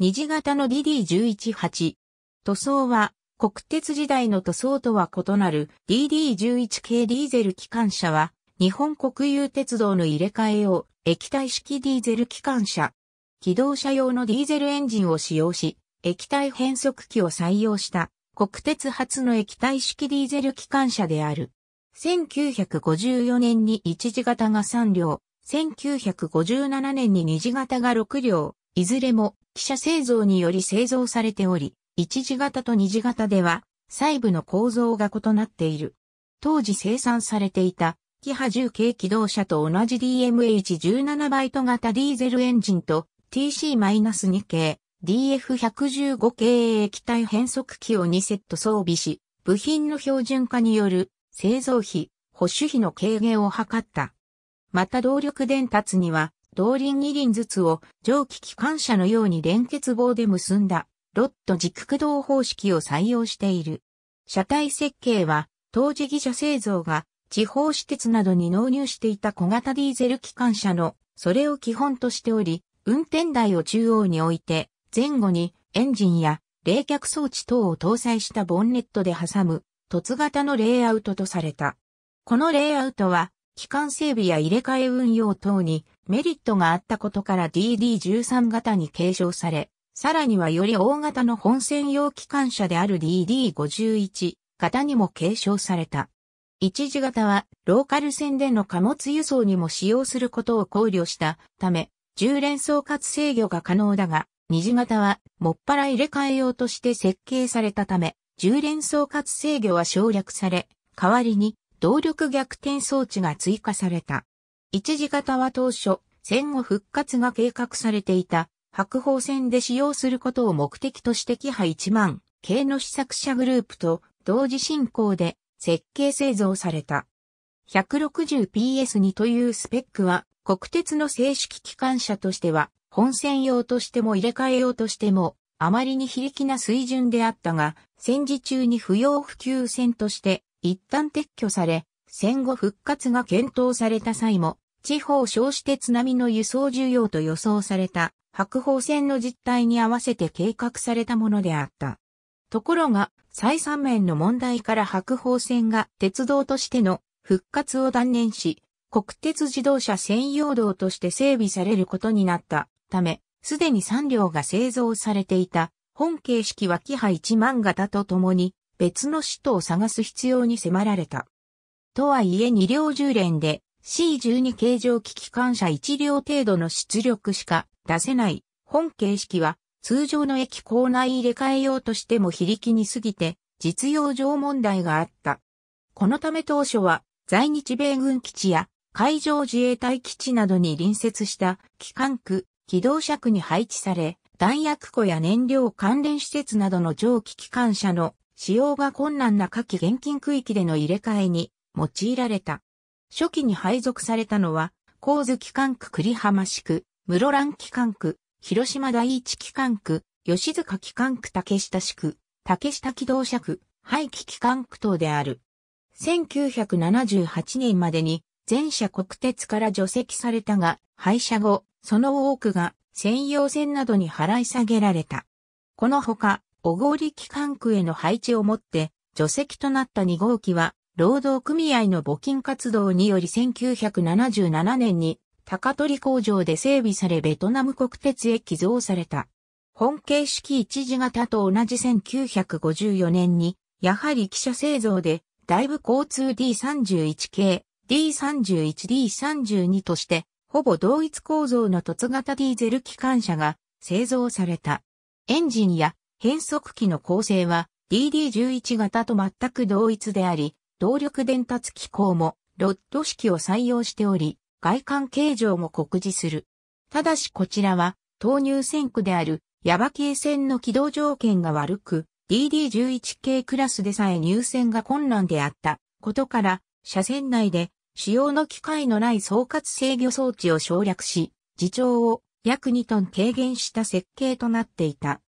二次型の DD118。塗装は、国鉄時代の塗装とは異なる DD11 系ディーゼル機関車は、日本国有鉄道の入れ替え用、液体式ディーゼル機関車。機動車用のディーゼルエンジンを使用し、液体変速機を採用した国鉄初の液体式ディーゼル機関車である。1954年に一次型が3両、1957年に二次型が6両、いずれも機車製造により製造されており、一次型と二次型では、細部の構造が異なっている。当時生産されていた、キハ10系機動車と同じ DMH17 バイト型ディーゼルエンジンと TC-2 系 DF115 系液体変速機を2セット装備し、部品の標準化による製造費、保守費の軽減を図った。また動力伝達には動輪二輪ずつを蒸気機関車のように連結棒で結んだロット軸駆動方式を採用している。車体設計は当時技者製造が地方私鉄などに納入していた小型ディーゼル機関車のそれを基本としており、運転台を中央に置いて前後にエンジンや冷却装置等を搭載したボンネットで挟む凸型のレイアウトとされた。このレイアウトは機関整備や入れ替え運用等にメリットがあったことから DD13 型に継承され、さらにはより大型の本専用機関車である DD51 型にも継承された。一次型はローカル線での貨物輸送にも使用することを考慮したため、10連装かつ制御が可能だが、二次型はもっぱら入れ替え用として設計されたため、10連装かつ制御は省略され、代わりに動力逆転装置が追加された。一時型は当初、戦後復活が計画されていた白鵬戦で使用することを目的としてキハ1万系の試作者グループと同時進行で設計製造された。160PS2 というスペックは国鉄の正式機関車としては本線用としても入れ替えようとしてもあまりに非力な水準であったが戦時中に不要不急船として一旦撤去され戦後復活が検討された際も、地方消して津波の輸送需要と予想された白鵬線の実態に合わせて計画されたものであった。ところが、再三面の問題から白鵬線が鉄道としての復活を断念し、国鉄自動車専用道として整備されることになったため、すでに3両が製造されていた本形式は派ハ1万型とともに別の首都を探す必要に迫られた。とはいえ2両10連で C12 形状機機関車1両程度の出力しか出せない本形式は通常の駅構内入れ替え用としても非力に過ぎて実用上問題があった。このため当初は在日米軍基地や海上自衛隊基地などに隣接した機関区、機動車区に配置され、弾薬庫や燃料関連施設などの蒸気機関車の使用が困難な下記現金区域での入れ替えに用いられた。初期に配属されたのは、神津機関区栗浜市区、室蘭機関区、広島第一機関区、吉塚機関区竹下市区、竹下機動車区、廃棄機関区等である。1978年までに全社国鉄から除籍されたが、廃車後、その多くが専用線などに払い下げられた。このほか、小郡機関区への配置をもって、除籍となった2号機は、労働組合の募金活動により1977年に高取工場で整備されベトナム国鉄へ寄贈された。本形式一時型と同じ1954年に、やはり汽車製造で、大部交通 D31 系、D31、D32 として、ほぼ同一構造の凸型ディーゼル機関車が製造された。エンジンや変速機の構成は DD11 型と全く同一であり、動力伝達機構もロッド式を採用しており、外観形状も告示する。ただしこちらは投入線区であるヤバ系線の軌道条件が悪く、DD11 系クラスでさえ入線が困難であったことから、車線内で使用の機会のない総括制御装置を省略し、自重を約2トン軽減した設計となっていた。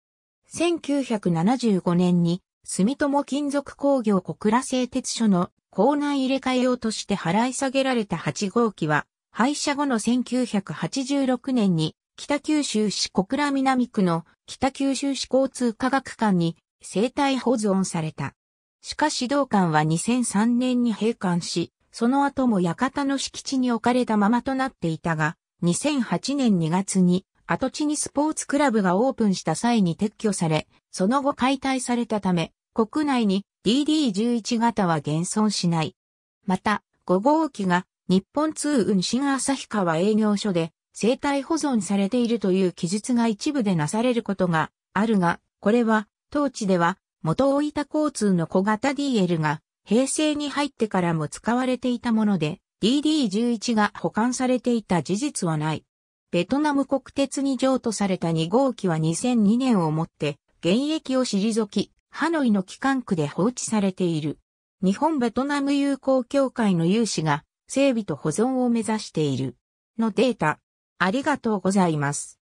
1975年に住友金属工業小倉製鉄所の校内入れ替え用として払い下げられた8号機は、廃車後の1986年に北九州市小倉南区の北九州市交通科学館に生態保存された。しかし同館は2003年に閉館し、その後も館の敷地に置かれたままとなっていたが、2008年2月に跡地にスポーツクラブがオープンした際に撤去され、その後解体されたため、国内に DD11 型は現存しない。また、5号機が日本通運新旭川営業所で生態保存されているという記述が一部でなされることがあるが、これは当地では元大分交通の小型 DL が平成に入ってからも使われていたもので、DD11 が保管されていた事実はない。ベトナム国鉄に譲渡された2号機は2002年をもって現役を退き、ハノイの機関区で放置されている。日本ベトナム友好協会の有志が整備と保存を目指している。のデータ。ありがとうございます。